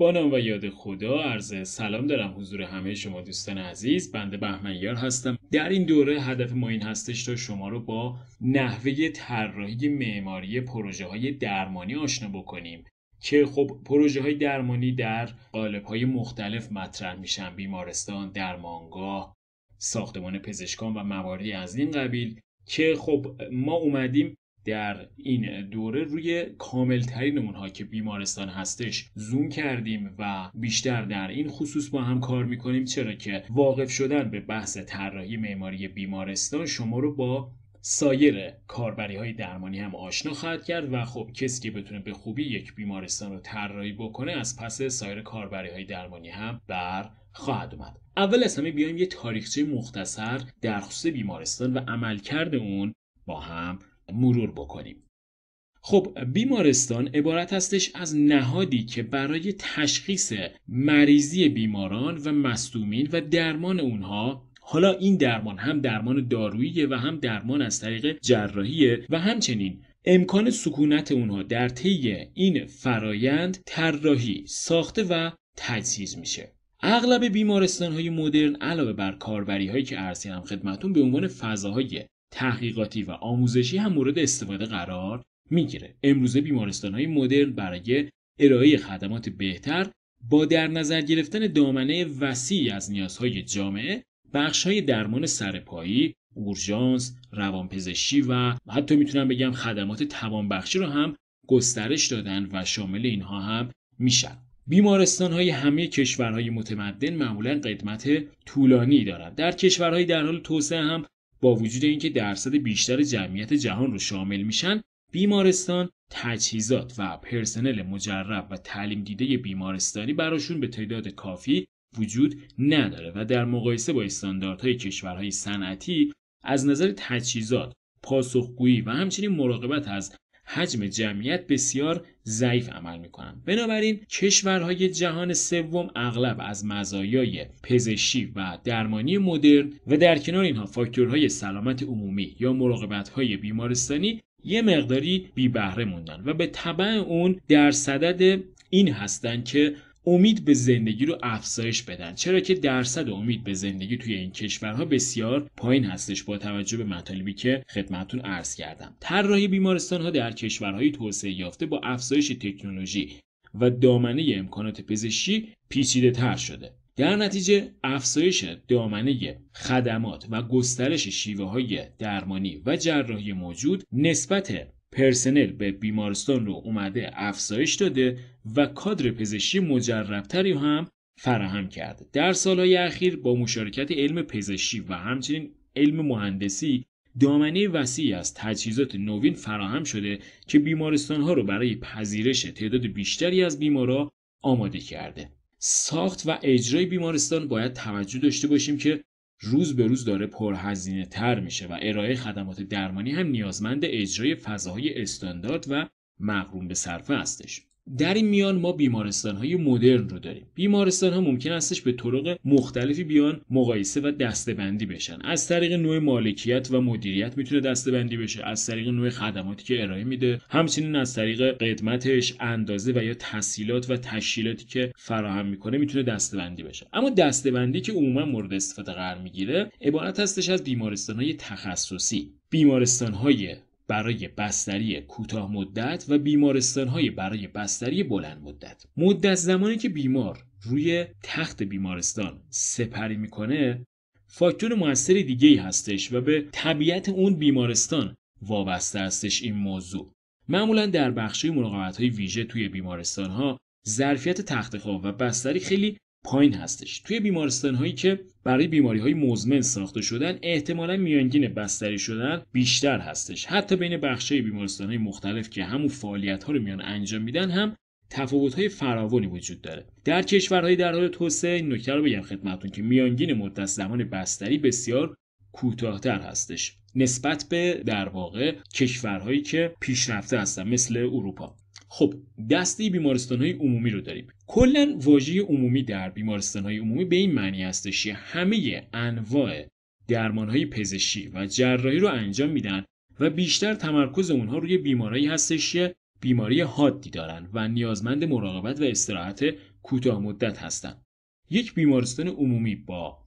با نام و یاد خدا عرض سلام دارم حضور همه شما دوستان عزیز بنده بهمنیار هستم در این دوره هدف ما این هستش تا شما رو با نحوه طراحی معماری پروژه های درمانی آشنا بکنیم که خب پروژه های درمانی در قالب های مختلف مطرح میشن بیمارستان، درمانگاه، ساختمان پزشکان و مواردی از این قبیل که خب ما اومدیم در این دوره روی کاملترین اونها که بیمارستان هستش زوم کردیم و بیشتر در این خصوص با هم کار میکنیم چرا که واقف شدن به بحث طراحی معماری بیمارستان شما رو با سایر کاربری های درمانی هم آشنا خواهد کرد و خب کسی که بتونه به خوبی یک بیمارستان رو طراحی بکنه از پس سایر کاربری های درمانی هم بر خواهد اومد اول از همه بیایم یه تاریخچه مختصر در خصوص بیمارستان و عملکرد اون با هم مرور بکنیم خب بیمارستان عبارت هستش از نهادی که برای تشخیص مریضی بیماران و مصدومین و درمان اونها حالا این درمان هم درمان دارویی و هم درمان از طریق جراحیه و همچنین امکان سکونت اونها در طی این فرایند طراحی ساخته و تجهیز میشه اغلب بیمارستان های مدرن علاوه بر کاربری هایی که هم خدمتون به عنوان فضاهای تحقیقاتی و آموزشی هم مورد استفاده قرار میگیره امروزه بیمارستان های مدرن برای ارائه خدمات بهتر با در نظر گرفتن دامنه وسیعی از نیازهای جامعه بخش های درمان سرپایی اورژانس روانپزشکی و حتی میتونم بگم خدمات توانبخشی رو هم گسترش دادن و شامل اینها هم میشن بیمارستان های همه کشورهای متمدن معمولا قدمت طولانی دارند در کشورهای در حال توسعه هم با وجود اینکه درصد بیشتر جمعیت جهان رو شامل میشن بیمارستان تجهیزات و پرسنل مجرب و تعلیم دیده بیمارستانی براشون به تعداد کافی وجود نداره و در مقایسه با استانداردهای کشورهای صنعتی از نظر تجهیزات پاسخگویی و همچنین مراقبت از حجم جمعیت بسیار ضعیف عمل میکنند بنابراین کشورهای جهان سوم اغلب از مزایای پزشکی و درمانی مدرن و در کنار اینها فاکتورهای سلامت عمومی یا مراقبتهای بیمارستانی یه مقداری بی موندن و به طبع اون در صدد این هستند که امید به زندگی رو افزایش بدن چرا که درصد امید به زندگی توی این کشورها بسیار پایین هستش با توجه به مطالبی که خدمتون عرض کردم طراحی بیمارستان ها در کشورهای توسعه یافته با افزایش تکنولوژی و دامنه امکانات پزشکی پیچیده تر شده در نتیجه افزایش دامنه خدمات و گسترش شیوه های درمانی و جراحی موجود نسبت پرسنل به بیمارستان رو اومده افزایش داده و کادر پزشکی مجربتری هم فراهم کرده در سالهای اخیر با مشارکت علم پزشکی و همچنین علم مهندسی دامنه وسیعی از تجهیزات نوین فراهم شده که بیمارستان ها رو برای پذیرش تعداد بیشتری از بیمارا آماده کرده. ساخت و اجرای بیمارستان باید توجه داشته باشیم که روز به روز داره پرهزینه تر میشه و ارائه خدمات درمانی هم نیازمند اجرای فضاهای استاندارد و مقرون به صرفه هستش. در این میان ما بیمارستان های مدرن رو داریم بیمارستان ها ممکن استش به طرق مختلفی بیان مقایسه و دستبندی بشن از طریق نوع مالکیت و مدیریت میتونه بندی بشه از طریق نوع خدماتی که ارائه میده همچنین از طریق قدمتش اندازه و یا تسهیلات و تشکیلاتی که فراهم میکنه میتونه بندی بشه اما دستبندی که عموما مورد استفاده قرار میگیره عبارت هستش از بیمارستان های تخصصی بیمارستان های برای بستری کوتاه مدت و بیمارستان های برای بستری بلند مدت مدت زمانی که بیمار روی تخت بیمارستان سپری میکنه فاکتور موثر دیگه ای هستش و به طبیعت اون بیمارستان وابسته هستش این موضوع معمولا در بخشی مراقبت های ویژه توی بیمارستان ها ظرفیت تخت خواب و بستری خیلی پایین هستش توی بیمارستان هایی که برای بیماری های مزمن ساخته شدن احتمالا میانگین بستری شدن بیشتر هستش حتی بین بخش های بیمارستان های مختلف که همون فعالیت ها رو میان انجام میدن هم تفاوت های فراوانی وجود داره در کشورهای در حال توسعه این نکته رو بگم خدمتتون که میانگین مدت زمان بستری بسیار کوتاهتر هستش نسبت به در واقع کشورهایی که پیشرفته هستن مثل اروپا خب دسته بیمارستان های عمومی رو داریم کلا واژه عمومی در بیمارستان های عمومی به این معنی هستش که همه انواع درمان های پزشکی و جراحی رو انجام میدن و بیشتر تمرکز اونها روی بیماری هستش که بیماری حادی دارن و نیازمند مراقبت و استراحت کوتاه مدت هستند. یک بیمارستان عمومی با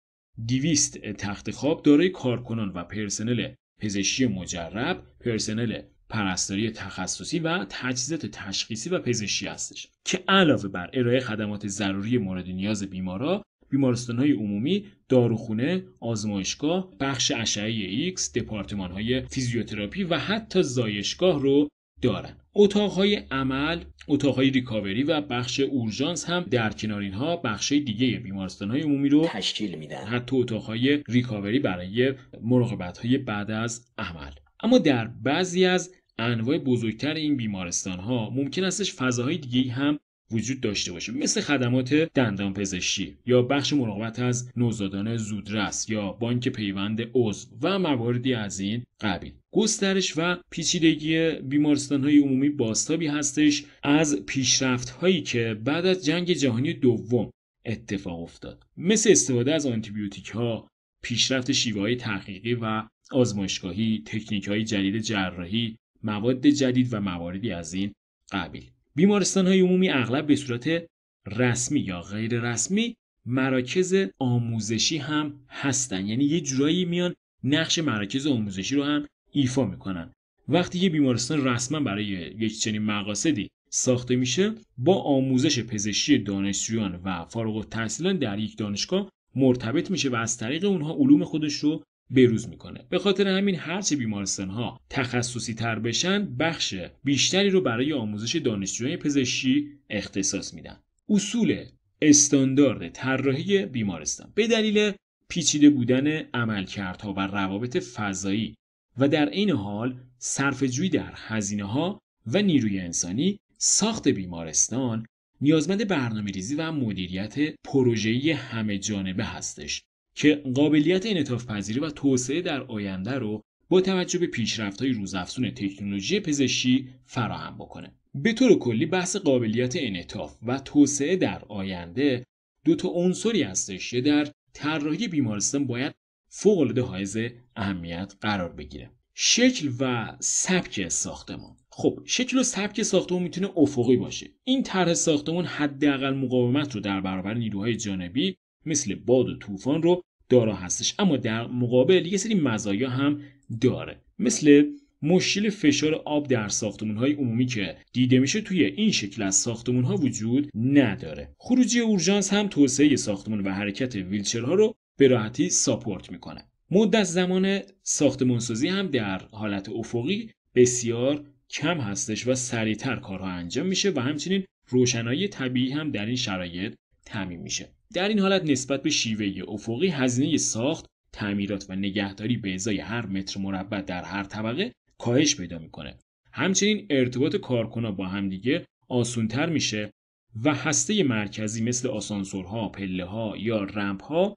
200 تخت خواب دارای کارکنان و پرسنل پزشکی مجرب، پرسنل پرستاری تخصصی و تجهیزات تشخیصی و پزشکی هستش که علاوه بر ارائه خدمات ضروری مورد نیاز بیمارا بیمارستان های عمومی، داروخونه، آزمایشگاه، بخش اشعه ایکس، دپارتمان های فیزیوتراپی و حتی زایشگاه رو دارن. اتاقهای عمل، اتاقهای ریکاوری و بخش اورژانس هم در کنار اینها بخش دیگه بیمارستان های عمومی رو تشکیل میدن. حتی های ریکاوری برای مراقبت های بعد از عمل. اما در بعضی از انواع بزرگتر این بیمارستان ها ممکن استش فضاهای دیگه هم وجود داشته باشه مثل خدمات دندان یا بخش مراقبت از نوزادان زودرس یا بانک پیوند عضو و مواردی از این قبیل گسترش و پیچیدگی بیمارستان های عمومی باستابی هستش از پیشرفت هایی که بعد از جنگ جهانی دوم اتفاق افتاد مثل استفاده از آنتیبیوتیک ها پیشرفت شیوه های تحقیقی و آزمایشگاهی تکنیک های جدید جراحی مواد جدید و مواردی از این قبیل بیمارستان های عمومی اغلب به صورت رسمی یا غیر رسمی مراکز آموزشی هم هستن یعنی یه جورایی میان نقش مراکز آموزشی رو هم ایفا میکنن وقتی یه بیمارستان رسما برای یک چنین مقاصدی ساخته میشه با آموزش پزشکی دانشجویان و فارغ التحصیلان در یک دانشگاه مرتبط میشه و از طریق اونها علوم خودش رو بروز میکنه به خاطر همین هرچه بیمارستان ها تخصصی تر بشن بخش بیشتری رو برای آموزش دانشجویان پزشکی اختصاص میدن اصول استاندارد طراحی بیمارستان به دلیل پیچیده بودن عملکردها و روابط فضایی و در عین حال جویی در هزینه ها و نیروی انسانی ساخت بیمارستان نیازمند برنامه ریزی و مدیریت پروژهی همه جانبه هستش که قابلیت انعطاف پذیری و توسعه در آینده رو با توجه به پیشرفت‌های روزافزون تکنولوژی پزشکی فراهم بکنه. به طور کلی بحث قابلیت انعطاف و توسعه در آینده دو تا عنصری هستش که در طراحی بیمارستان باید فوق‌العاده حائز اهمیت قرار بگیره. شکل و سبک ساختمان خب شکل و سبک ساختمان میتونه افقی باشه این طرح ساختمان حداقل مقاومت رو در برابر نیروهای جانبی مثل باد و طوفان رو دارا هستش اما در مقابل یه سری مزایا هم داره مثل مشکل فشار آب در ساختمون های عمومی که دیده میشه توی این شکل از ساختمون ها وجود نداره خروجی اورژانس هم توسعه ساختمون و حرکت ویلچرها رو به راحتی ساپورت میکنه مدت زمان ساختمانسازی هم در حالت افقی بسیار کم هستش و سریعتر کارها انجام میشه و همچنین روشنایی طبیعی هم در این شرایط تعمین میشه در این حالت نسبت به شیوه افقی هزینه ساخت تعمیرات و نگهداری به ازای هر متر مربع در هر طبقه کاهش پیدا میکنه همچنین ارتباط کارکنا با همدیگه آسونتر میشه و هسته مرکزی مثل آسانسورها، پله ها یا رمپ ها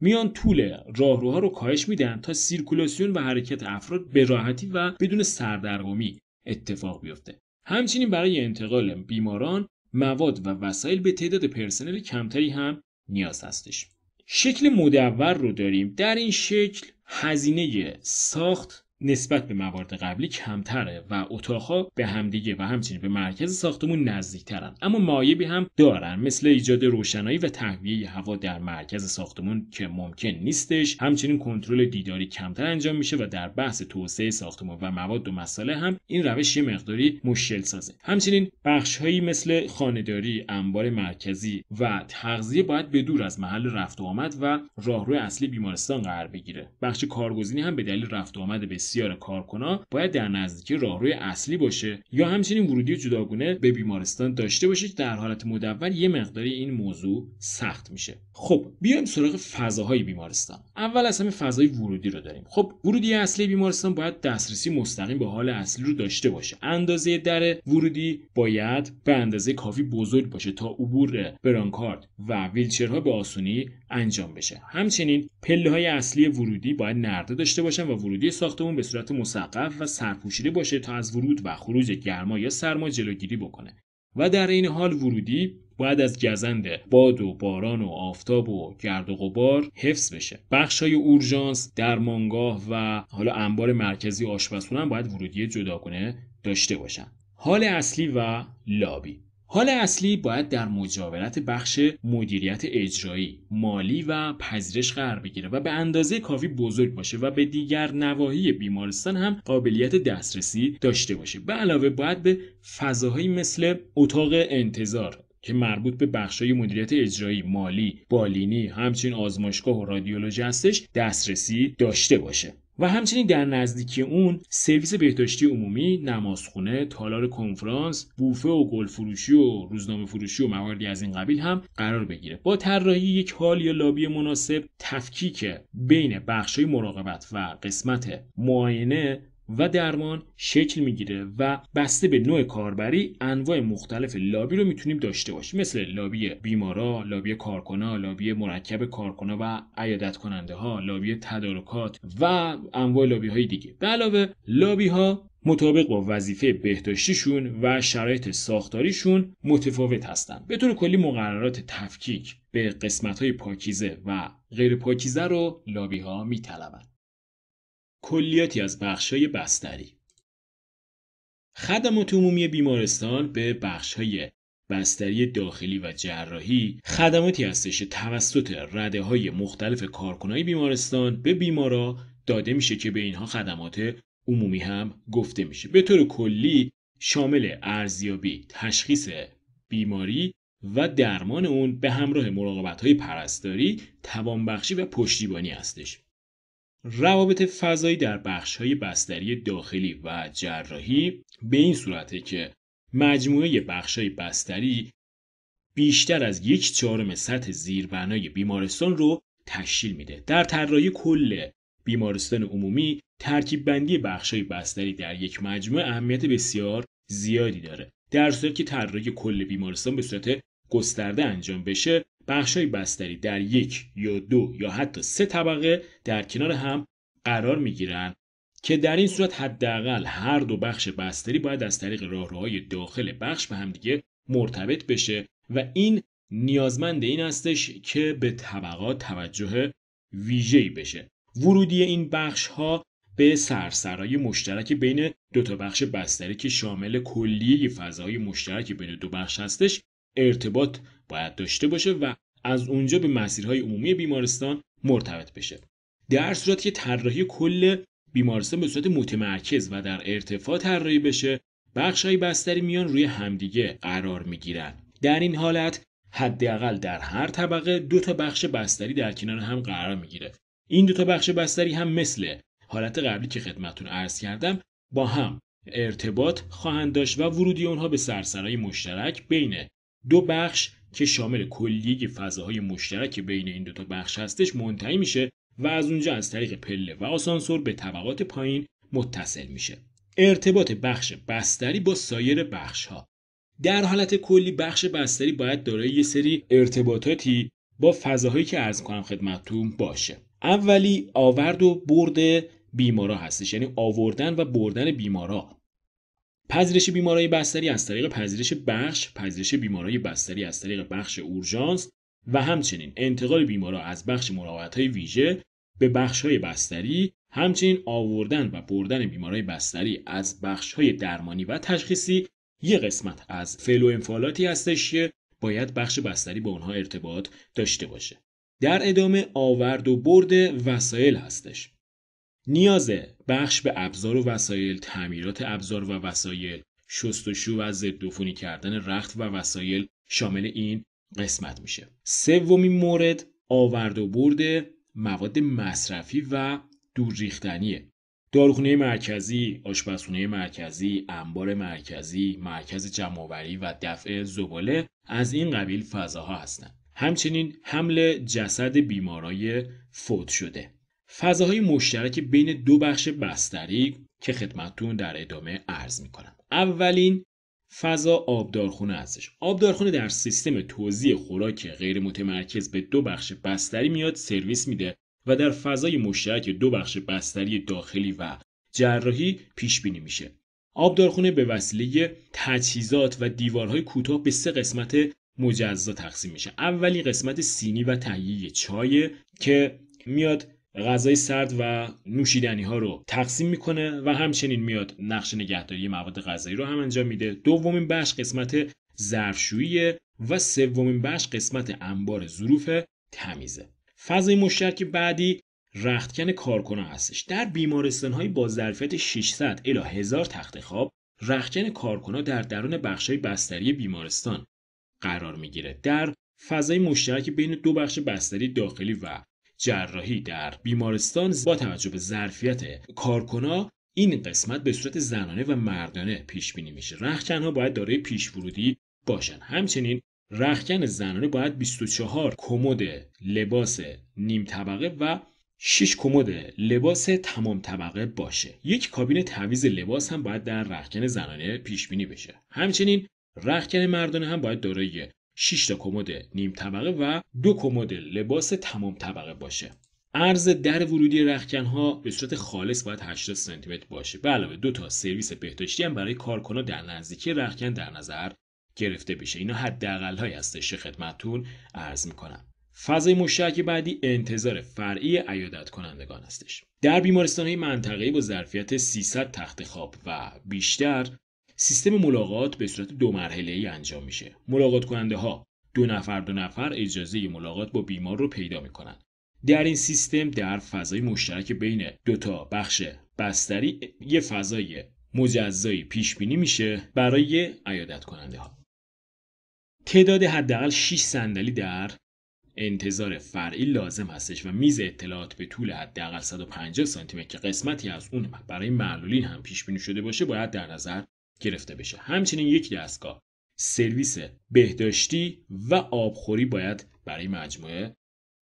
میان طول راهروها رو کاهش میدن تا سیرکولاسیون و حرکت افراد به راحتی و بدون سردرگمی اتفاق بیفته. همچنین برای انتقال بیماران مواد و وسایل به تعداد پرسنل کمتری هم نیاز هستش شکل مدور رو داریم در این شکل هزینه ساخت نسبت به موارد قبلی کمتره و اتاقها به همدیگه و همچنین به مرکز ساختمون نزدیکترن اما معایبی هم دارن مثل ایجاد روشنایی و تهویه هوا در مرکز ساختمون که ممکن نیستش همچنین کنترل دیداری کمتر انجام میشه و در بحث توسعه ساختمون و مواد و مساله هم این روش یه مقداری مشکل سازه همچنین بخش هایی مثل خانهداری انبار مرکزی و تغذیه باید به دور از محل رفت و آمد و راهرو اصلی بیمارستان قرار بگیره بخش کارگزینی هم به دلیل رفت و آمد بسیار کارکنا باید در نزدیکی راهروی اصلی باشه یا همچنین ورودی جداگونه به بیمارستان داشته باشه که در حالت مدول یه مقداری این موضوع سخت میشه خب بیایم سراغ فضاهای بیمارستان اول از همه فضای ورودی رو داریم خب ورودی اصلی بیمارستان باید دسترسی مستقیم به حال اصلی رو داشته باشه اندازه در ورودی باید به اندازه کافی بزرگ باشه تا عبور برانکارد و ویلچرها به آسونی انجام بشه همچنین پله های اصلی ورودی باید نرده داشته باشن و ورودی ساختمون به صورت مسقف و سرپوشیده باشه تا از ورود و خروج گرما یا سرما جلوگیری بکنه و در این حال ورودی باید از گزند باد و باران و آفتاب و گرد و غبار حفظ بشه بخش های اورژانس درمانگاه و حالا انبار مرکزی آشپزخونه باید ورودی جداگانه داشته باشن حال اصلی و لابی حال اصلی باید در مجاورت بخش مدیریت اجرایی، مالی و پذیرش قرار بگیره و به اندازه کافی بزرگ باشه و به دیگر نواحی بیمارستان هم قابلیت دسترسی داشته باشه. به علاوه باید به فضاهایی مثل اتاق انتظار، که مربوط به های مدیریت اجرایی مالی بالینی همچنین آزمایشگاه و رادیولوژی هستش دسترسی داشته باشه و همچنین در نزدیکی اون سرویس بهداشتی عمومی، نمازخونه، تالار کنفرانس، بوفه و گل فروشی و روزنامه فروشی و مواردی از این قبیل هم قرار بگیره. با طراحی یک حال یا لابی مناسب، تفکیک بین بخش‌های مراقبت و قسمت معاینه و درمان شکل میگیره و بسته به نوع کاربری انواع مختلف لابی رو میتونیم داشته باشیم مثل لابی بیمارا، لابی کارکنا، لابی مرکب کارکنا و عیادت کننده ها، لابی تدارکات و انواع لابی های دیگه. به علاوه لابی ها مطابق با وظیفه بهداشتیشون و شرایط ساختاریشون متفاوت هستند. به طور کلی مقررات تفکیک به قسمت های پاکیزه و غیر پاکیزه رو لابی ها میطلبند. کلیاتی از بخش‌های بستری خدمات عمومی بیمارستان به بخش‌های بستری داخلی و جراحی خدماتی هستش توسط رده های مختلف کارکنای بیمارستان به بیمارا داده میشه که به اینها خدمات عمومی هم گفته میشه به طور کلی شامل ارزیابی تشخیص بیماری و درمان اون به همراه مراقبت های پرستاری توانبخشی و پشتیبانی هستش روابط فضایی در بخش های بستری داخلی و جراحی به این صورته که مجموعه بخش های بستری بیشتر از یک چهارم سطح زیربنای بیمارستان رو تشکیل میده در طراحی کل بیمارستان عمومی ترکیب بندی بخش های بستری در یک مجموعه اهمیت بسیار زیادی داره در صورت که طراحی کل بیمارستان به صورت گسترده انجام بشه بخشای بستری در یک یا دو یا حتی سه طبقه در کنار هم قرار می گیرن که در این صورت حداقل هر دو بخش بستری باید از طریق راهروهای داخل بخش به همدیگه مرتبط بشه و این نیازمند این هستش که به طبقات توجه ویژه‌ای بشه ورودی این بخش ها به سرسرای مشترک بین دو تا بخش بستری که شامل کلیه فضای مشترک بین دو بخش هستش ارتباط باید داشته باشه و از اونجا به مسیرهای عمومی بیمارستان مرتبط بشه در صورتی که طراحی کل بیمارستان به صورت متمرکز و در ارتفاع طراحی بشه بخشهای بستری میان روی همدیگه قرار میگیرن در این حالت حداقل در هر طبقه دو تا بخش بستری در کنار هم قرار میگیره این دو تا بخش بستری هم مثل حالت قبلی که خدمتون عرض کردم با هم ارتباط خواهند داشت و ورودی اونها به سرسرای مشترک بین دو بخش که شامل کلیه فضاهای مشترک بین این دوتا بخش هستش منتهی میشه و از اونجا از طریق پله و آسانسور به طبقات پایین متصل میشه ارتباط بخش بستری با سایر بخش ها در حالت کلی بخش بستری باید دارای یه سری ارتباطاتی با فضاهایی که ارز کنم خدمتتون باشه اولی آورد و برد بیمارا هستش یعنی آوردن و بردن بیمارا پذیرش بیماری بستری از طریق پذیرش بخش، پذیرش بیماری بستری از طریق بخش اورژانس و همچنین انتقال بیمارا از بخش مراقبت های ویژه به بخش های بستری، همچنین آوردن و بردن بیماری بستری از بخش های درمانی و تشخیصی یه قسمت از فلو انفالاتی هستش که باید بخش بستری با اونها ارتباط داشته باشه. در ادامه آورد و برد وسایل هستش. نیاز بخش به ابزار و وسایل، تعمیرات ابزار و وسایل، شستشو و ضدعفونی کردن رخت و وسایل شامل این قسمت میشه. سومین مورد آورد و برد مواد مصرفی و ریختنیه داروخانه مرکزی، آشپزخانه مرکزی، انبار مرکزی، مرکز جمعآوری و دفع زباله از این قبیل فضاها هستند. همچنین حمل جسد بیمارای فوت شده. فضاهای مشترک بین دو بخش بستری که خدمتتون در ادامه عرض میکنم اولین فضا آبدارخونه ازش آبدارخونه در سیستم توزیع خوراک غیر متمرکز به دو بخش بستری میاد سرویس میده و در فضای مشترک دو بخش بستری داخلی و جراحی پیش بینی میشه آبدارخونه به وسیله تجهیزات و دیوارهای کوتاه به سه قسمت مجزا تقسیم میشه اولین قسمت سینی و تهیه چای که میاد غذای سرد و نوشیدنی ها رو تقسیم میکنه و همچنین میاد نقش نگهداری مواد غذایی رو هم انجام میده دومین بخش قسمت ظرفشویی و سومین بخش قسمت انبار ظروف تمیزه فضای مشترک بعدی رختکن کارکنان هستش در بیمارستان های با ظرفیت 600 الی 1000 تخت خواب رختکن کارکنان در درون بخش های بستری بیمارستان قرار میگیره در فضای مشترک بین دو بخش بستری داخلی و جراحی در بیمارستان با توجه به ظرفیت کارکنا این قسمت به صورت زنانه و مردانه پیش بینی میشه رخکن ها باید دارای پیش ورودی باشن همچنین رخکن زنانه باید 24 کمد لباس نیم طبقه و 6 کمد لباس تمام طبقه باشه یک کابین تعویض لباس هم باید در رخکن زنانه پیش بینی بشه همچنین رخکن مردانه هم باید دارای 6 تا کمد نیم طبقه و دو کمد لباس تمام طبقه باشه عرض در ورودی رخکن ها به صورت خالص باید 80 سانتی متر باشه به علاوه دو تا سرویس بهداشتی هم برای کارکنان در نزدیکی رخکن در نظر گرفته بشه اینا حداقل های هستش خدمتتون عرض میکنم فضای مشترک بعدی انتظار فرعی ایادت کنندگان هستش در بیمارستان های منطقه‌ای با ظرفیت 300 تخت خواب و بیشتر سیستم ملاقات به صورت دو مرحله ای انجام میشه ملاقات کننده ها دو نفر دو نفر اجازه ملاقات با بیمار رو پیدا میکنن در این سیستم در فضای مشترک بین دوتا بخش بستری یه فضای مجزایی پیش بینی میشه برای عیادت کننده ها تعداد حداقل 6 صندلی در انتظار فرعی لازم هستش و میز اطلاعات به طول حداقل 150 سانتی که قسمتی از اون برای معلولین هم پیش بینی شده باشه باید در نظر گرفته بشه همچنین یک دستگاه سرویس بهداشتی و آبخوری باید برای مجموعه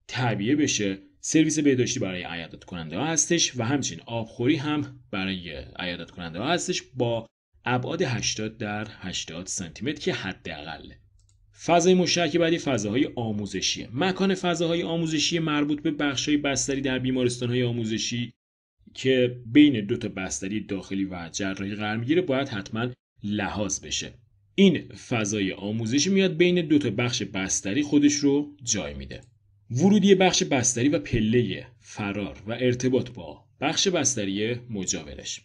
تعبیه بشه سرویس بهداشتی برای عیادت کننده ها هستش و همچنین آبخوری هم برای عیادت کننده ها هستش با ابعاد 80 در 80 سانتی متر که حداقل فضای مشترک بعدی فضاهای آموزشی. مکان فضاهای آموزشی مربوط به بخش‌های بستری در بیمارستانهای آموزشی که بین دو تا بستری داخلی و جراحی قرار میگیره باید حتما لحاظ بشه این فضای آموزشی میاد بین دو تا بخش بستری خودش رو جای میده ورودی بخش بستری و پله فرار و ارتباط با بخش بستری مجاورش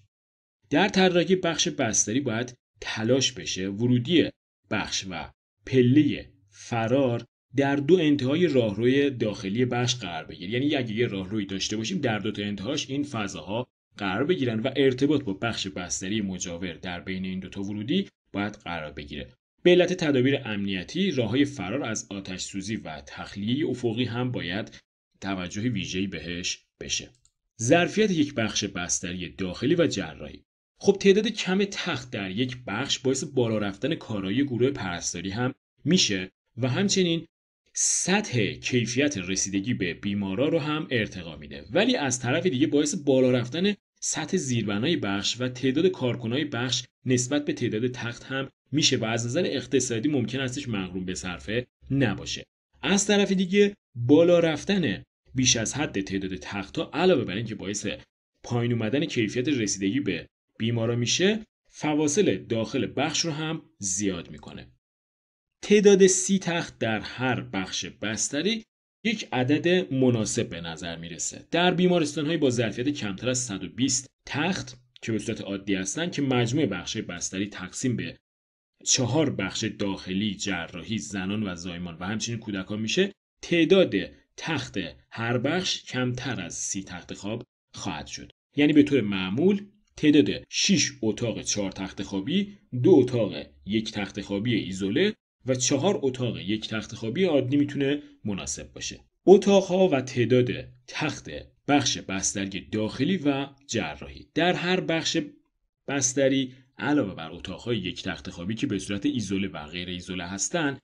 در طراحی بخش بستری باید تلاش بشه ورودی بخش و پله فرار در دو انتهای راهروی داخلی بخش قرار بگیره یعنی اگه یه راهروی داشته باشیم در دو تا انتهاش این فضاها قرار بگیرن و ارتباط با بخش بستری مجاور در بین این دوتا ورودی باید قرار بگیره به علت تدابیر امنیتی راههای فرار از آتش سوزی و تخلیه افقی هم باید توجه ویژه‌ای بهش بشه ظرفیت یک بخش بستری داخلی و جراحی خب تعداد کم تخت در یک بخش باعث بالا رفتن کارایی گروه پرستاری هم میشه و همچنین سطح کیفیت رسیدگی به بیمارا رو هم ارتقا میده ولی از طرف دیگه باعث بالا رفتن سطح زیربنای بخش و تعداد کارکنای بخش نسبت به تعداد تخت هم میشه و از نظر اقتصادی ممکن استش مغروم به صرفه نباشه از طرف دیگه بالا رفتن بیش از حد تعداد تختها علاوه بر اینکه باعث پایین اومدن کیفیت رسیدگی به بیمارا میشه فواصل داخل بخش رو هم زیاد میکنه تعداد سی تخت در هر بخش بستری یک عدد مناسب به نظر میرسه در بیمارستان های با ظرفیت کمتر از 120 تخت که به صورت عادی هستند که مجموع بخش بستری تقسیم به چهار بخش داخلی جراحی زنان و زایمان و همچنین کودکان میشه تعداد تخت هر بخش کمتر از سی تخت خواب خواهد شد یعنی به طور معمول تعداد 6 اتاق 4 تخت خوابی، دو اتاق یک تخت خوابی ایزوله و چهار اتاق یک تخت خوابی عادی میتونه مناسب باشه اتاقها و تعداد تخت بخش بستری داخلی و جراحی در هر بخش بستری علاوه بر اتاقهای یک تخت خوابی که به صورت ایزوله و غیر ایزوله هستند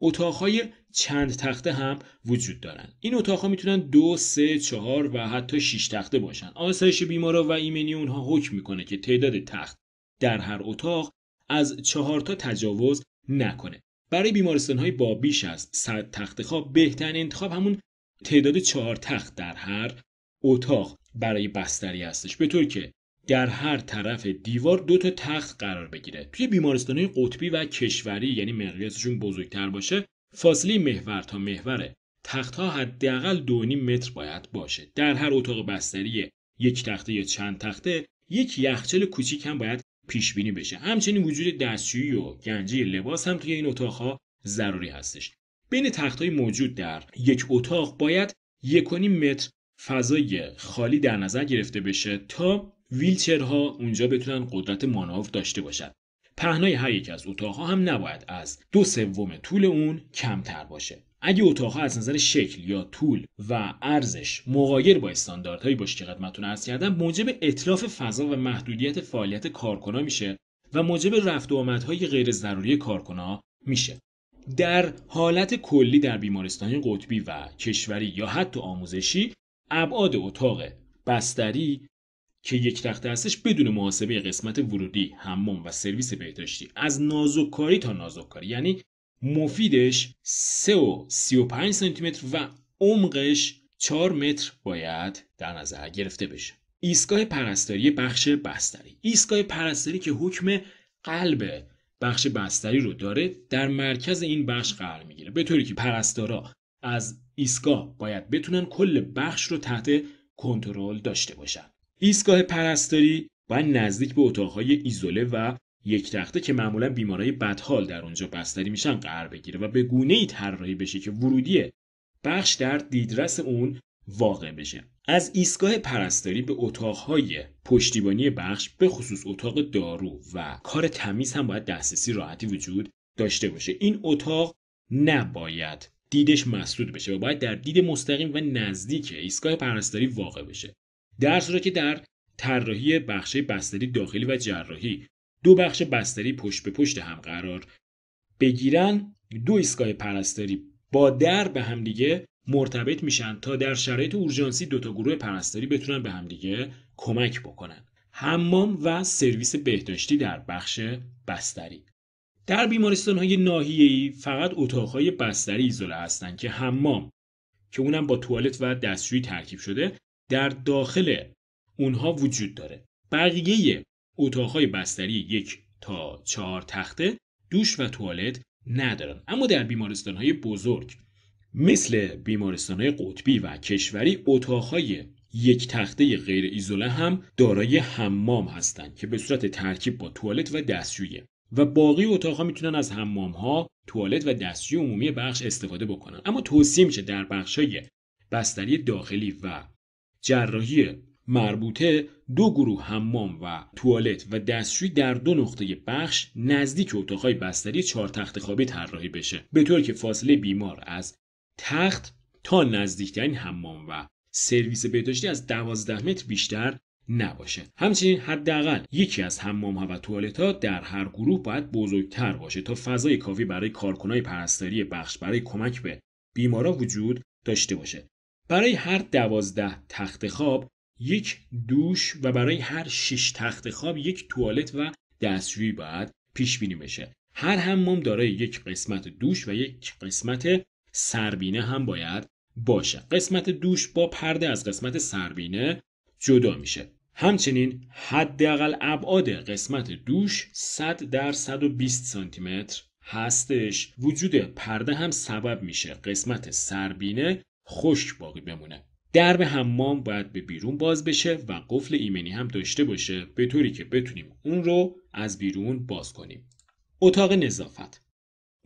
اتاقهای چند تخته هم وجود دارند این اتاقها میتونن دو سه چهار و حتی 6 تخته باشن آسایش بیمارا و ایمنی اونها حکم میکنه که تعداد تخت در هر اتاق از چهار تا تجاوز نکنه برای بیمارستان های با بیش از 100 تخت خواب بهترین انتخاب همون تعداد چهار تخت در هر اتاق برای بستری هستش به طور که در هر طرف دیوار دو تا تخت قرار بگیره توی بیمارستان های قطبی و کشوری یعنی مقیاسشون بزرگتر باشه فاصله محور تا محور ها حداقل 2.5 متر باید باشه در هر اتاق بستری یک تخته یا چند تخته یک یخچال کوچیک هم باید پیش بینی بشه همچنین وجود دستشویی و گنجی لباس هم توی این اتاقها ضروری هستش بین تخت های موجود در یک اتاق باید یک متر فضای خالی در نظر گرفته بشه تا ویلچرها اونجا بتونن قدرت مانور داشته باشد پهنای هر یک از اتاقها هم نباید از دو سوم طول اون کمتر باشه اگه اتاقها از نظر شکل یا طول و ارزش مقایر با استانداردهایی باشه که خدمتتون ارز کردن، موجب اطلاف فضا و محدودیت فعالیت کارکنا میشه و موجب رفت و آمدهای غیر ضروری کارکنا میشه در حالت کلی در بیمارستانی قطبی و کشوری یا حتی آموزشی ابعاد اتاق بستری که یک تخته هستش بدون محاسبه قسمت ورودی حمام و سرویس بهداشتی از نازوکاری تا نازوکاری یعنی مفیدش 3 و 35 سانتی متر و عمقش 4 متر باید در نظر گرفته بشه ایستگاه پرستاری بخش بستری ایستگاه پرستاری که حکم قلب بخش بستری رو داره در مرکز این بخش قرار میگیره به طوری که پرستارا از ایستگاه باید بتونن کل بخش رو تحت کنترل داشته باشن ایستگاه پرستاری باید نزدیک به اتاقهای ایزوله و یک تخته که معمولا بیمارای بدحال در آنجا بستری میشن قرار بگیره و به گونه ای طراحی بشه که ورودی بخش در دیدرس اون واقع بشه از ایستگاه پرستاری به اتاقهای پشتیبانی بخش به خصوص اتاق دارو و کار تمیز هم باید دسترسی راحتی وجود داشته باشه این اتاق نباید دیدش مسدود بشه و باید در دید مستقیم و نزدیک ایستگاه پرستاری واقع بشه در صورتی که در طراحی بخش بستری داخلی و جراحی دو بخش بستری پشت به پشت هم قرار بگیرن دو ایستگاه پرستاری با در به همدیگه مرتبط میشن تا در شرایط اورژانسی دوتا گروه پرستاری بتونن به همدیگه کمک بکنن حمام و سرویس بهداشتی در بخش بستری در بیمارستان های ای فقط اتاقهای بستری ایزوله هستند که حمام که اونم با توالت و دستشویی ترکیب شده در داخل اونها وجود داره بقیه اتاقهای بستری یک تا چهار تخته دوش و توالت ندارن اما در بیمارستان های بزرگ مثل بیمارستان های قطبی و کشوری اتاقهای یک تخته غیر ایزوله هم دارای حمام هستند که به صورت ترکیب با توالت و دستشویه و باقی اتاقها میتونن از حمام ها توالت و دستشوی عمومی بخش استفاده بکنن اما توصیه میشه در بخش های بستری داخلی و جراحی مربوطه دو گروه حمام و توالت و دستشویی در دو نقطه بخش نزدیک اتاقهای بستری چهار تخت خوابی طراحی بشه به طور که فاصله بیمار از تخت تا نزدیکترین حمام و سرویس بهداشتی از 12 متر بیشتر نباشه همچنین حداقل یکی از حمام ها و توالت ها در هر گروه باید بزرگتر باشه تا فضای کافی برای کارکنای پرستاری بخش برای کمک به بیمارا وجود داشته باشه برای هر دوازده تخت خواب یک دوش و برای هر شش تخت خواب یک توالت و دستشویی باید پیش بینی بشه هر حمام دارای یک قسمت دوش و یک قسمت سربینه هم باید باشه قسمت دوش با پرده از قسمت سربینه جدا میشه همچنین حداقل ابعاد قسمت دوش 100 در 120 سانتی متر هستش وجود پرده هم سبب میشه قسمت سربینه خشک باقی بمونه درب حمام باید به بیرون باز بشه و قفل ایمنی هم داشته باشه به طوری که بتونیم اون رو از بیرون باز کنیم اتاق نظافت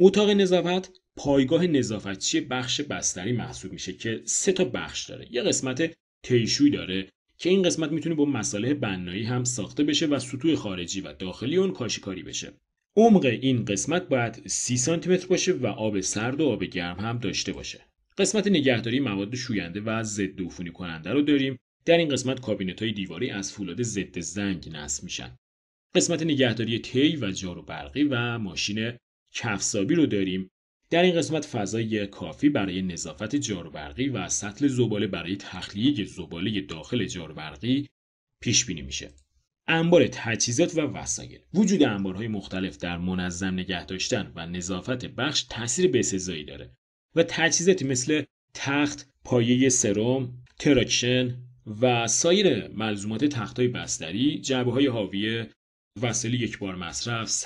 اتاق نظافت پایگاه نظافتچی بخش بستری محسوب میشه که سه تا بخش داره یه قسمت تیشوی داره که این قسمت میتونه با مصالح بنایی هم ساخته بشه و سطوح خارجی و داخلی اون کاشیکاری بشه عمق این قسمت باید 30 سانتی متر باشه و آب سرد و آب گرم هم داشته باشه قسمت نگهداری مواد شوینده و ضد عفونی کننده رو داریم در این قسمت کابینت های دیواری از فولاد ضد زنگ نصب میشن قسمت نگهداری تی و جارو برقی و ماشین کفسابی رو داریم در این قسمت فضای کافی برای نظافت جاروبرقی و سطل زباله برای تخلیه زباله داخل جاروبرقی پیش بینی میشه. انبار تجهیزات و وسایل وجود انبارهای مختلف در منظم نگه داشتن و نظافت بخش تاثیر بسزایی داره و تجهیزاتی مثل تخت، پایه سرم، تراکشن و سایر ملزومات های بستری، جعبه های حاویه، وسایل یکبار مصرف،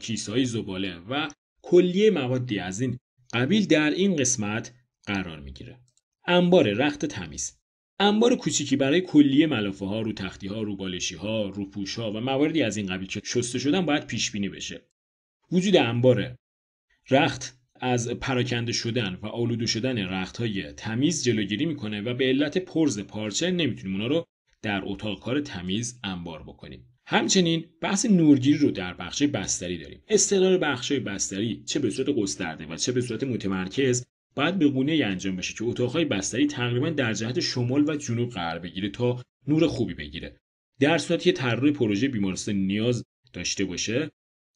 کیسه های زباله و کلیه موادی از این قبیل در این قسمت قرار میگیره. انبار رخت تمیز انبار کوچیکی برای کلیه ملافه ها رو تختی ها رو بالشی ها رو پوش ها و مواردی از این قبیل که شسته شدن باید پیش بینی بشه وجود انبار رخت از پراکنده شدن و آلوده شدن رخت های تمیز جلوگیری میکنه و به علت پرز پارچه نمیتونیم اونا رو در اتاق کار تمیز انبار بکنیم همچنین بحث نورگیری رو در بخش بستری داریم استقرار بخش بستری چه به صورت گسترده و چه به صورت متمرکز باید به گونه انجام بشه که اتاقهای بستری تقریبا در جهت شمال و جنوب قرار بگیره تا نور خوبی بگیره در صورتی که طراح پروژه بیمارستان نیاز داشته باشه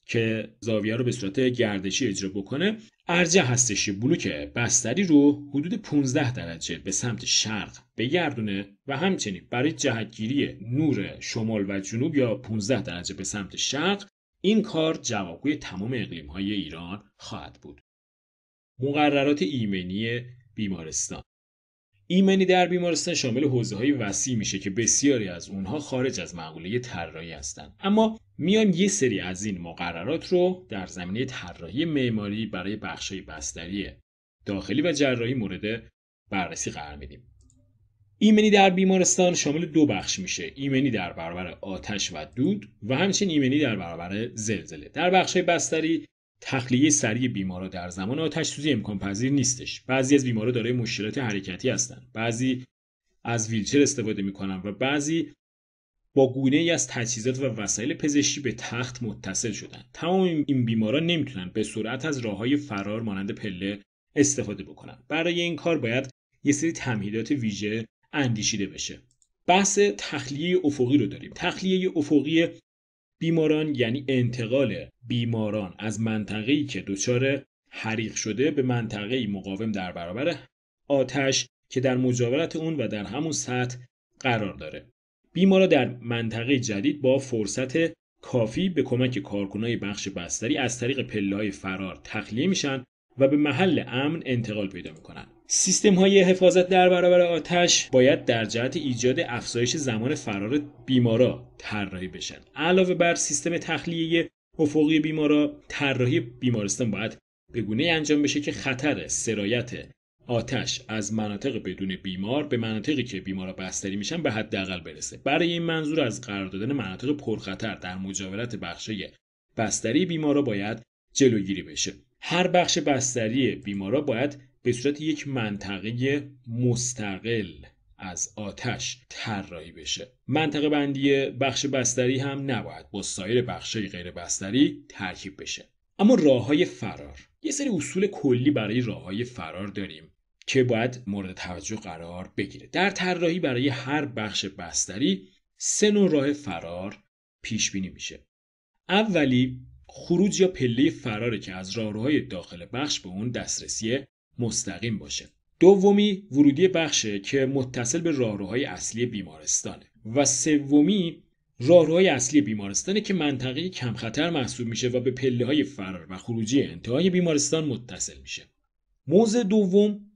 که زاویه رو به صورت گردشی اجرا بکنه ارجه هستشی بلوک بستری رو حدود 15 درجه به سمت شرق بگردونه و همچنین برای جهتگیری نور شمال و جنوب یا 15 درجه به سمت شرق این کار جوابگوی تمام اقلیم های ایران خواهد بود. مقررات ایمنی بیمارستان ایمنی در بیمارستان شامل حوزه های وسیع میشه که بسیاری از اونها خارج از معقوله طراحی هستند اما میان یه سری از این مقررات رو در زمینه طراحی معماری برای بخشای بستری داخلی و جراحی مورد بررسی قرار میدیم ایمنی در بیمارستان شامل دو بخش میشه ایمنی در برابر آتش و دود و همچنین ایمنی در برابر زلزله در بخش بستری تخلیه سریع بیمارا در زمان آتش سوزی امکان پذیر نیستش بعضی از بیمارا دارای مشکلات حرکتی هستند بعضی از ویلچر استفاده میکنن و بعضی با گونه ای از تجهیزات و وسایل پزشکی به تخت متصل شدند. تمام این بیماران نمیتونن به سرعت از راه های فرار مانند پله استفاده بکنن. برای این کار باید یه سری تمهیدات ویژه اندیشیده بشه. بحث تخلیه افقی رو داریم. تخلیه افقی بیماران یعنی انتقال بیماران از منطقه‌ای که دچار حریق شده به منطقه‌ای مقاوم در برابر آتش که در مجاورت اون و در همون سطح قرار داره. بیمارا در منطقه جدید با فرصت کافی به کمک کارکنای بخش بستری از طریق پله‌های فرار تخلیه میشن و به محل امن انتقال پیدا میکنن سیستم های حفاظت در برابر آتش باید در جهت ایجاد افزایش زمان فرار بیمارا طراحی بشن علاوه بر سیستم تخلیه افقی بیمارا طراحی بیمارستان باید به گونه انجام بشه که خطر سرایت آتش از مناطق بدون بیمار به مناطقی که بیمارا بستری میشن به حداقل برسه برای این منظور از قرار دادن مناطق پرخطر در مجاورت بخشای بستری بیمارا باید جلوگیری بشه هر بخش بستری بیمارا باید به صورت یک منطقه مستقل از آتش طراحی بشه منطقه بندی بخش بستری هم نباید با سایر بخشای غیر بستری ترکیب بشه اما راه های فرار یه سری اصول کلی برای راه های فرار داریم که باید مورد توجه قرار بگیره در طراحی برای هر بخش بستری سه نوع راه فرار پیش بینی میشه اولی خروج یا پله فراره که از راهروهای داخل بخش به اون دسترسی مستقیم باشه دومی ورودی بخشه که متصل به راهروهای اصلی بیمارستانه و سومی راهروهای اصلی بیمارستانه که منطقه کم خطر محسوب میشه و به پله های فرار و خروجی انتهای بیمارستان متصل میشه موضع دوم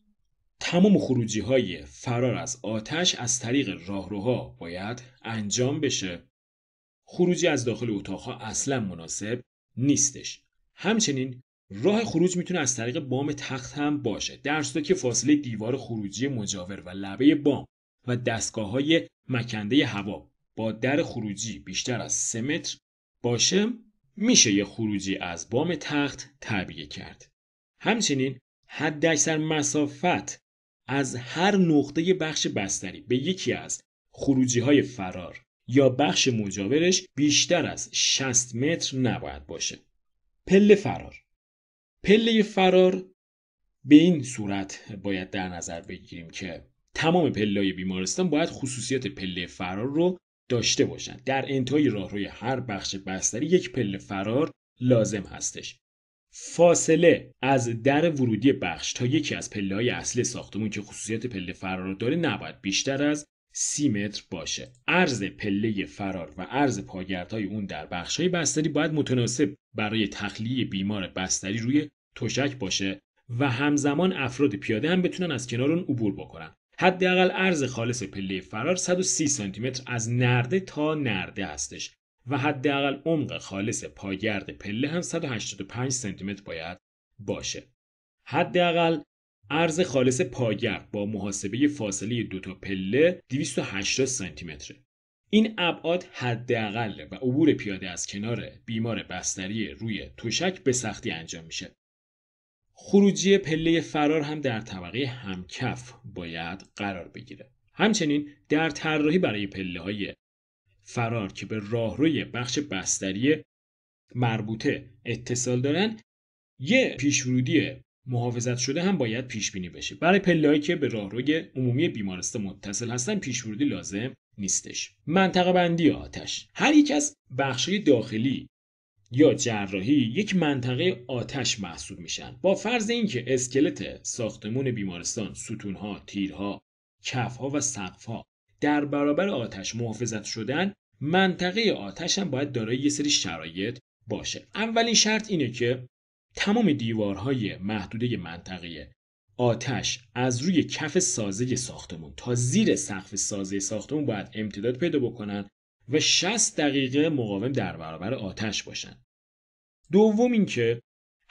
تمام خروجی های فرار از آتش از طریق راهروها باید انجام بشه. خروجی از داخل اتاقها اصلا مناسب نیستش. همچنین راه خروج میتونه از طریق بام تخت هم باشه. در صورتی که فاصله دیوار خروجی مجاور و لبه بام و دستگاه های مکنده هوا با در خروجی بیشتر از سه متر باشه میشه یه خروجی از بام تخت تعبیه کرد. همچنین حد مسافت از هر نقطه بخش بستری به یکی از خروجی های فرار یا بخش مجاورش بیشتر از 60 متر نباید باشه. پله فرار پله فرار به این صورت باید در نظر بگیریم که تمام پله‌های بیمارستان باید خصوصیت پله فرار رو داشته باشند. در انتهای راهروی هر بخش بستری یک پله فرار لازم هستش. فاصله از در ورودی بخش تا یکی از پله های اصلی ساختمون که خصوصیت پله فرار رو داره نباید بیشتر از سی متر باشه عرض پله فرار و عرض پاگردهای اون در بخش های بستری باید متناسب برای تخلیه بیمار بستری روی تشک باشه و همزمان افراد پیاده هم بتونن از کنار اون عبور بکنن حداقل عرض خالص پله فرار 130 سانتی متر از نرده تا نرده هستش و حداقل عمق خالص پایگرد پله هم 185 سانتی باید باشه. حداقل عرض خالص پاگرد با محاسبه فاصله دو تا پله 280 سانتی متره. این ابعاد حداقل و عبور پیاده از کنار بیمار بستری روی توشک به سختی انجام میشه. خروجی پله فرار هم در طبقه همکف باید قرار بگیره. همچنین در طراحی برای پله های فرار که به راهروی بخش بستری مربوطه اتصال دارن یه پیشورودی محافظت شده هم باید پیش بشه برای پلهایی که به راهروی عمومی بیمارستان متصل هستن پیشورودی لازم نیستش منطقه بندی آتش هر یک از بخش داخلی یا جراحی یک منطقه آتش محسوب میشن با فرض اینکه اسکلت ساختمون بیمارستان ستونها تیرها کفها و سقفها در برابر آتش محافظت شدن منطقه آتش هم باید دارای یه سری شرایط باشه اولین شرط اینه که تمام دیوارهای محدوده منطقه آتش از روی کف سازه ساختمون تا زیر سقف سازه ساختمون باید امتداد پیدا بکنن و 60 دقیقه مقاوم در برابر آتش باشن دوم اینکه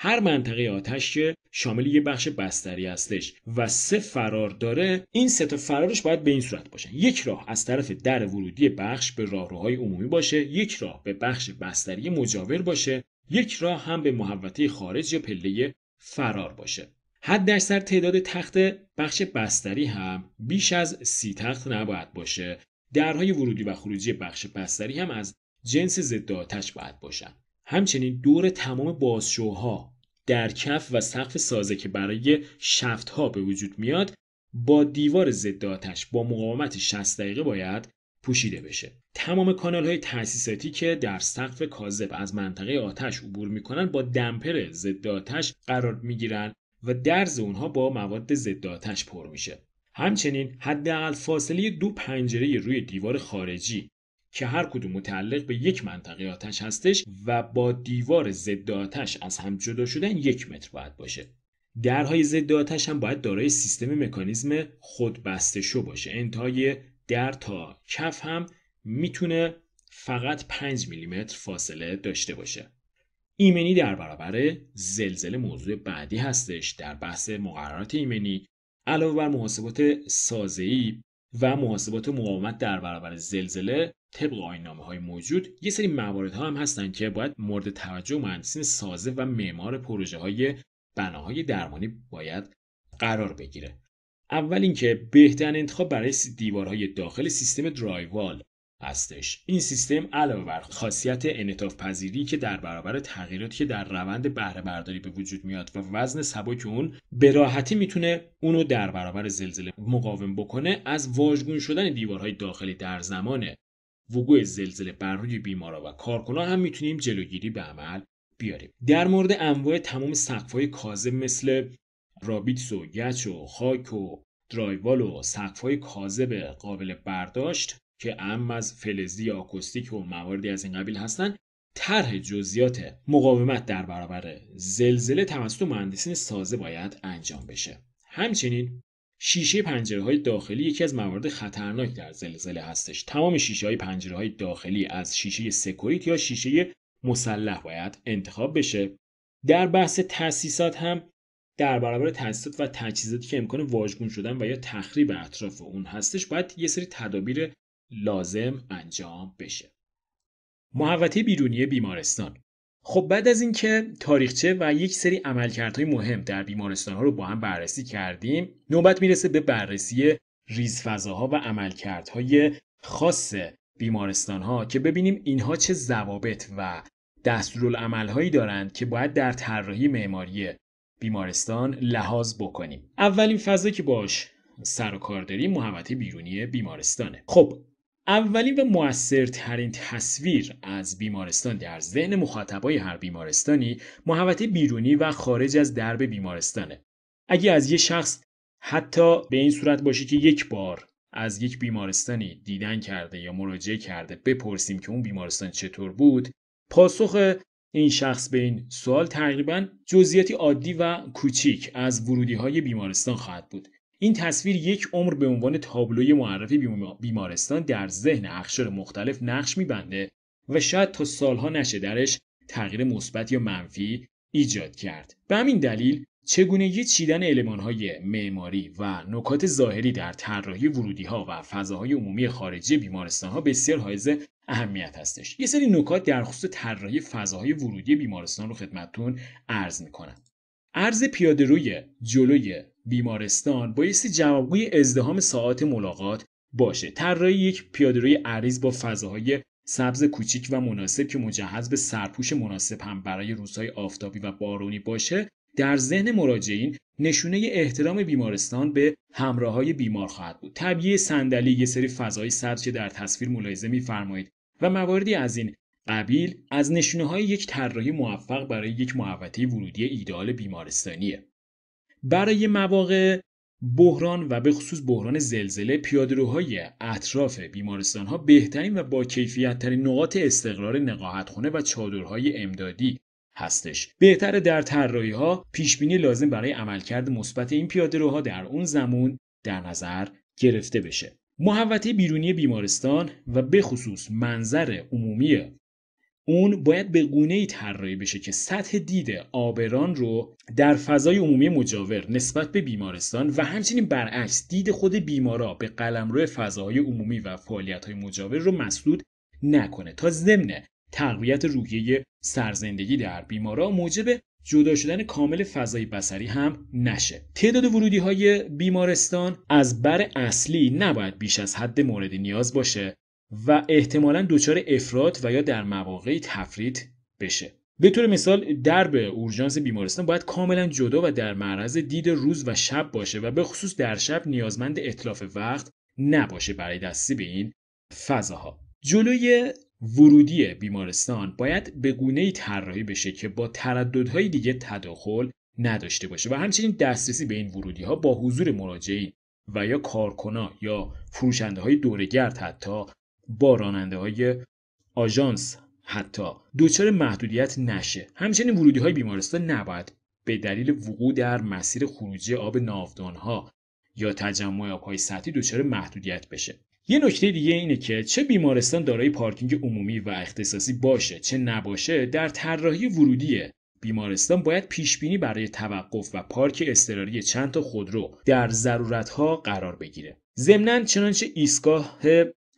هر منطقه آتش که شامل یه بخش بستری هستش و سه فرار داره این سه تا فرارش باید به این صورت باشن یک راه از طرف در ورودی بخش به راهروهای عمومی باشه یک راه به بخش بستری مجاور باشه یک راه هم به محوطه خارج یا پله فرار باشه در سر تعداد تخت بخش بستری هم بیش از سی تخت نباید باشه درهای ورودی و خروجی بخش بستری هم از جنس ضد آتش باید باشن همچنین دور تمام بازشوها در کف و سقف سازه که برای شفت ها به وجود میاد با دیوار ضد آتش با مقاومت 60 دقیقه باید پوشیده بشه تمام کانال های تاسیساتی که در سقف کاذب از منطقه آتش عبور میکنن با دمپر ضد آتش قرار میگیرن و درز اونها با مواد ضد آتش پر میشه همچنین حداقل فاصله دو پنجره روی دیوار خارجی که هر کدوم متعلق به یک منطقه آتش هستش و با دیوار ضد آتش از هم جدا شدن یک متر باید باشه درهای ضد آتش هم باید دارای سیستم مکانیزم خودبسته شو باشه انتهای در تا کف هم میتونه فقط 5 میلیمتر فاصله داشته باشه ایمنی در برابر زلزله موضوع بعدی هستش در بحث مقررات ایمنی علاوه بر محاسبات سازه‌ای و محاسبات مقاومت در برابر زلزله طبق آینامه های موجود یه سری موارد ها هم هستن که باید مورد توجه مهندسین سازه و معمار پروژه های بناهای درمانی باید قرار بگیره اول اینکه بهترین انتخاب برای دیوارهای داخل سیستم درایوال هستش این سیستم علاوه بر خاصیت انعطاف پذیری که در برابر تغییراتی که در روند بهره برداری به وجود میاد و وزن سبک اون به راحتی میتونه اونو در برابر زلزله مقاوم بکنه از واژگون شدن دیوارهای داخلی در زمان وقوع زلزله بر روی بیمارا و کارکنان هم میتونیم جلوگیری به عمل بیاریم در مورد انواع تمام سقف‌های کاذب مثل رابیتس و گچ و خاک و درایوال و سقف‌های کاذب قابل برداشت که ام از فلزی آکوستیک و مواردی از این قبیل هستند طرح جزئیات مقاومت در برابر زلزله توسط مهندسین سازه باید انجام بشه همچنین شیشه پنجره های داخلی یکی از موارد خطرناک در زلزله هستش تمام شیشه های پنجره های داخلی از شیشه سکوریت یا شیشه مسلح باید انتخاب بشه در بحث تاسیسات هم در برابر تاسیسات و تجهیزاتی که امکان واژگون شدن و یا تخریب اطراف اون هستش باید یه سری تدابیر لازم انجام بشه محوطه بیرونی بیمارستان خب بعد از اینکه تاریخچه و یک سری عملکردهای مهم در بیمارستان ها رو با هم بررسی کردیم نوبت میرسه به بررسی ریزفضاها و عملکردهای خاص بیمارستان ها که ببینیم اینها چه ضوابط و دستورالعمل دارند که باید در طراحی معماری بیمارستان لحاظ بکنیم اولین فضا که باش سر و کار داریم محوطه بیرونی بیمارستانه خب اولین و موثرترین تصویر از بیمارستان در ذهن مخاطبای هر بیمارستانی محوطه بیرونی و خارج از درب بیمارستانه اگه از یه شخص حتی به این صورت باشه که یک بار از یک بیمارستانی دیدن کرده یا مراجعه کرده بپرسیم که اون بیمارستان چطور بود پاسخ این شخص به این سوال تقریبا جزئیاتی عادی و کوچیک از ورودی های بیمارستان خواهد بود این تصویر یک عمر به عنوان تابلوی معرفی بیمارستان در ذهن اخشار مختلف نقش میبنده و شاید تا سالها نشه درش تغییر مثبت یا منفی ایجاد کرد. به همین دلیل یه چیدن های معماری و نکات ظاهری در طراحی ها و فضاهای عمومی خارجی ها بسیار حائز اهمیت هستش. یه سری نکات در خصوص طراحی فضاهای ورودی بیمارستان رو خدمتتون عرض میکنم. عرض پیاده روی جلوی بیمارستان بایستی جوابگوی ازدهام ساعت ملاقات باشه طراحی یک پیاده روی عریض با فضاهای سبز کوچیک و مناسب که مجهز به سرپوش مناسب هم برای روزهای آفتابی و بارونی باشه در ذهن مراجعین نشونه احترام بیمارستان به همراه های بیمار خواهد بود. طبیعی صندلی یه سری فضای سبز که در تصویر ملاحظه میفرمایید و مواردی از این قبیل از نشونه های یک طراحی موفق برای یک محوطه ورودی ایدال بیمارستانیه. برای مواقع بحران و به خصوص بحران زلزله پیادهروهای اطراف بیمارستان ها بهترین و با کیفیت ترین نقاط استقرار خونه و چادرهای امدادی هستش. بهتر در طراحی ها پیش بینی لازم برای عملکرد مثبت این پیادهروها در اون زمان در نظر گرفته بشه. محوطه بیرونی بیمارستان و به خصوص منظر عمومی اون باید به گونه ای طراحی بشه که سطح دید آبران رو در فضای عمومی مجاور نسبت به بیمارستان و همچنین برعکس دید خود بیمارا به قلمرو فضای عمومی و های مجاور رو مسدود نکنه تا ضمن تقویت روحیه سرزندگی در بیمارا موجب جدا شدن کامل فضای بسری هم نشه تعداد ورودی های بیمارستان از بر اصلی نباید بیش از حد مورد نیاز باشه و احتمالا دچار افراد و یا در مواقعی تفرید بشه به طور مثال درب اورژانس بیمارستان باید کاملا جدا و در معرض دید روز و شب باشه و به خصوص در شب نیازمند اطلاف وقت نباشه برای دستی به این فضاها جلوی ورودی بیمارستان باید به گونه طراحی بشه که با ترددهای دیگه تداخل نداشته باشه و همچنین دسترسی به این ورودی ها با حضور مراجعین و یا کارکنا یا فروشنده های دورگرد حتی با راننده های آژانس حتی دچار محدودیت نشه همچنین ورودی های بیمارستان نباید به دلیل وقوع در مسیر خروجی آب ها یا تجمع آبهای سطحی دچار محدودیت بشه یه نکته دیگه اینه که چه بیمارستان دارای پارکینگ عمومی و اختصاصی باشه چه نباشه در طراحی ورودی بیمارستان باید پیش بینی برای توقف و پارک اضطراری چند تا خودرو در ضرورتها قرار بگیره ضمناً چنانچه ایستگاه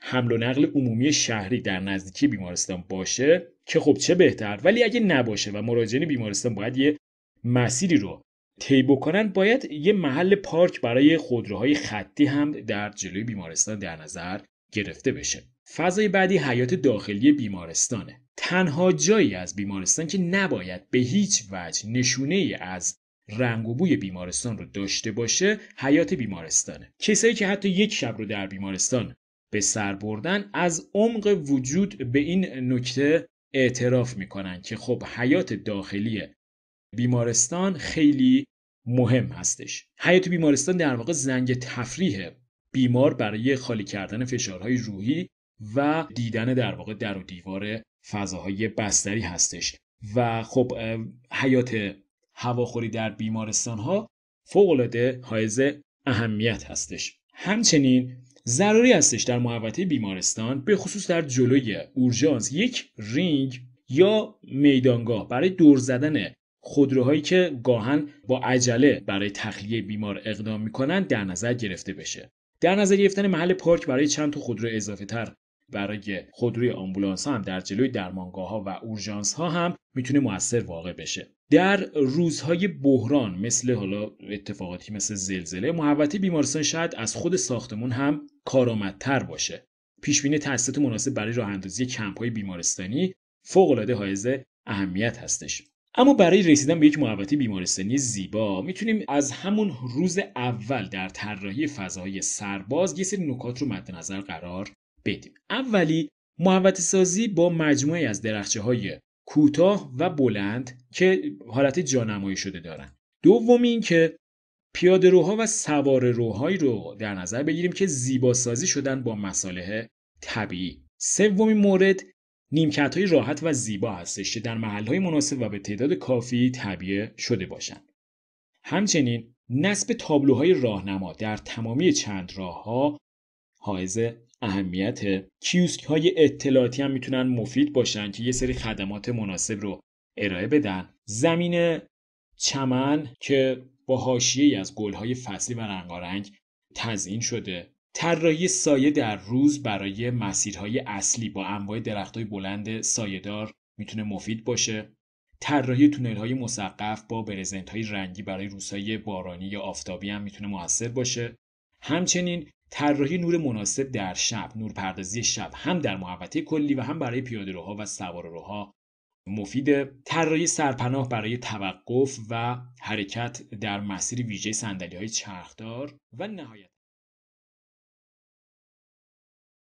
حمل و نقل عمومی شهری در نزدیکی بیمارستان باشه که خب چه بهتر ولی اگه نباشه و مراجعین بیمارستان باید یه مسیری رو طی بکنن باید یه محل پارک برای خودروهای خطی هم در جلوی بیمارستان در نظر گرفته بشه فضای بعدی حیات داخلی بیمارستانه تنها جایی از بیمارستان که نباید به هیچ وجه نشونه از رنگ و بوی بیمارستان رو داشته باشه حیات بیمارستانه کسایی که حتی یک شب رو در بیمارستان به سر بردن از عمق وجود به این نکته اعتراف میکنن که خب حیات داخلی بیمارستان خیلی مهم هستش حیات بیمارستان در واقع زنگ تفریح بیمار برای خالی کردن فشارهای روحی و دیدن در واقع در و دیوار فضاهای بستری هستش و خب حیات هواخوری در بیمارستان ها فوق العاده حائز اهمیت هستش همچنین ضروری هستش در محوطه بیمارستان به خصوص در جلوی اورژانس یک رینگ یا میدانگاه برای دور زدن خودروهایی که گاهن با عجله برای تخلیه بیمار اقدام میکنن در نظر گرفته بشه در نظر گرفتن محل پارک برای چند تا خودرو اضافه تر برای خودروی آمبولانس ها هم در جلوی درمانگاه ها و اورژانس ها هم میتونه موثر واقع بشه در روزهای بحران مثل حالا اتفاقاتی مثل زلزله محوطه بیمارستان شاید از خود ساختمون هم کارآمدتر باشه پیش بینی تاسیسات مناسب برای راه اندازی کمپ های بیمارستانی فوق العاده حائز اهمیت هستش اما برای رسیدن به یک محوطه بیمارستانی زیبا میتونیم از همون روز اول در طراحی فضای سرباز یه سری نکات رو مد نظر قرار بدیم اولی محوط سازی با مجموعی از درخچه های کوتاه و بلند که حالت جانمایی شده دارن دومی اینکه پیاده روها و سوار روهایی رو در نظر بگیریم که زیبا سازی شدن با مصالح طبیعی سومین مورد نیمکت های راحت و زیبا هستش که در محل های مناسب و به تعداد کافی طبیعه شده باشند. همچنین نصب تابلوهای راهنما در تمامی چند راه ها حائز اهمیته کیوسک های اطلاعاتی هم میتونن مفید باشن که یه سری خدمات مناسب رو ارائه بدن زمین چمن که با حاشیه‌ای از گل‌های فصلی و رنگارنگ تزیین شده طراحی سایه در روز برای مسیرهای اصلی با انواع درختهای بلند سایهدار میتونه مفید باشه طراحی تونل‌های مسقف با های رنگی برای روزهای بارانی یا آفتابی هم میتونه موثر باشه همچنین طراحی نور مناسب در شب نورپردازی شب هم در محوطه کلی و هم برای روها و روها مفید طراحی سرپناه برای توقف و حرکت در مسیر ویژه صندلی های چرخدار و نهایت